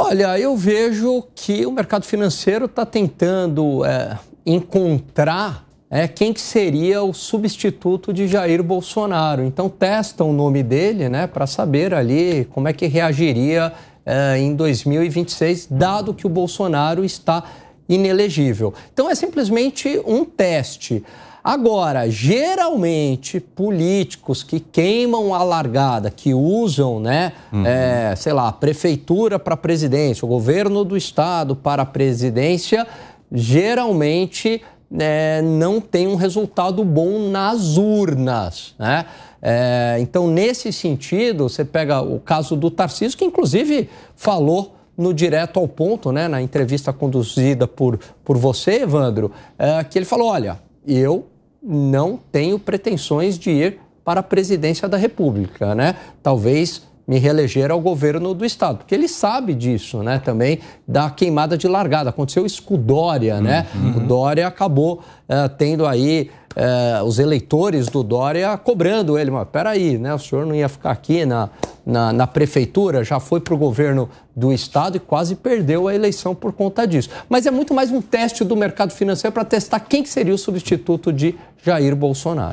Olha, eu vejo que o mercado financeiro está tentando é, encontrar é, quem que seria o substituto de Jair Bolsonaro. Então testam o nome dele, né, para saber ali como é que reagiria é, em 2026, dado que o Bolsonaro está inelegível. Então é simplesmente um teste. Agora, geralmente, políticos que queimam a largada, que usam, né, uhum. é, sei lá, a prefeitura para a presidência, o governo do estado para a presidência, geralmente é, não tem um resultado bom nas urnas, né? É, então, nesse sentido, você pega o caso do Tarcísio, que inclusive falou no Direto ao Ponto, né, na entrevista conduzida por, por você, Evandro, é, que ele falou: olha, eu não tenho pretensões de ir para a presidência da República, né? Talvez me reeleger ao governo do estado, porque ele sabe disso, né? Também da queimada de largada aconteceu isso com o Dória, né? Uhum. O Dória acabou uh, tendo aí eh, os eleitores do Dória cobrando ele. Mas peraí, né? O senhor não ia ficar aqui na, na, na prefeitura, já foi para o governo do estado e quase perdeu a eleição por conta disso. Mas é muito mais um teste do mercado financeiro para testar quem seria o substituto de Jair Bolsonaro.